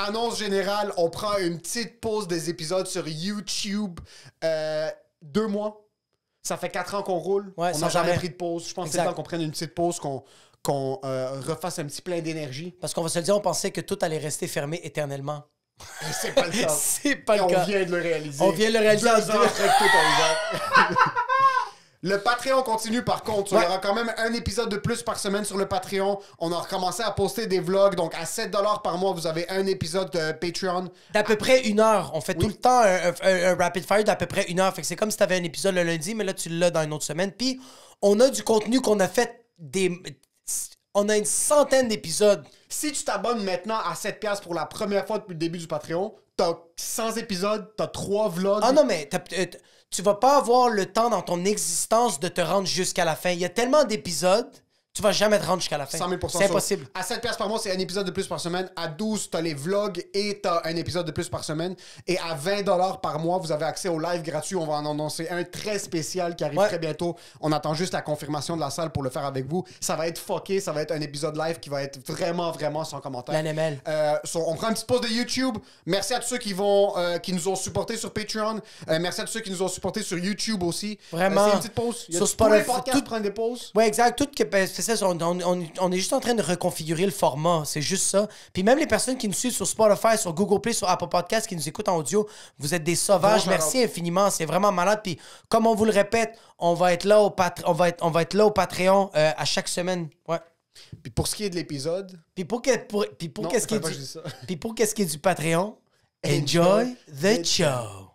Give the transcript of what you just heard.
Annonce générale, on prend une petite pause des épisodes sur YouTube. Euh, deux mois. Ça fait quatre ans qu'on roule. on n'a jamais pris de pause. Je pense que c'est temps qu'on prenne une petite pause, qu'on euh, refasse un petit plein d'énergie. Parce qu'on va se le dire, on pensait que tout allait rester fermé éternellement. C'est pas le cas. c'est pas le on On vient de le réaliser. On vient de le réaliser. Le Patreon continue par contre. on aura quand même un épisode de plus par semaine sur le Patreon. On a recommencé à poster des vlogs. Donc à 7 par mois, vous avez un épisode de Patreon. D'à peu près une heure. On fait tout le temps un, rapid fire d'à peu près une heure. Fait que c'est comme si tu avais un épisode le lundi, mais là tu l'as dans une autre semaine. Puis on a du contenu qu'on a fait des. On a une centaine d'épisodes si tu t'abonnes maintenant à 7$ pour la première fois depuis le début du Patreon, t'as 100 épisodes, t'as 3 vlogs. Ah non, mais euh, tu vas pas avoir le temps dans ton existence de te rendre jusqu'à la fin. Il y a tellement d'épisodes tu vas jamais te rendre jusqu'à la fin. 100 000 C'est impossible. À 7 pièces par mois, c'est un épisode de plus par semaine. À 12, t'as les vlogs et t'as un épisode de plus par semaine. Et à 20 par mois, vous avez accès au live gratuit. On va en annoncer un très spécial qui arrive très bientôt. On attend juste la confirmation de la salle pour le faire avec vous. Ça va être fucké. Ça va être un épisode live qui va être vraiment, vraiment sans commentaire. Euh, on prend une petite pause de YouTube. Merci à tous ceux qui vont, euh, qui nous ont supportés sur Patreon. Euh, merci à tous ceux qui nous ont supportés sur YouTube aussi. Vraiment. c'est une petite pause. sur Tout... des pauses. Ouais, exact. Ben, on, est juste en train de reconfigurer le format. C'est juste ça. Puis même les personnes qui nous suivent sur Spotify, sur Google Play, sur Apple Podcast, qui nous écoutent en audio, vous êtes des sauvages. Merci infiniment. C'est vraiment malade. Puis comme on vous le répète, on va être là au, on va être, on va être là au Patreon euh, à chaque semaine. Ouais. Puis pour ce qui est de l'épisode. Puis pour, pour qu'est-ce qui est du Patreon, enjoy the show.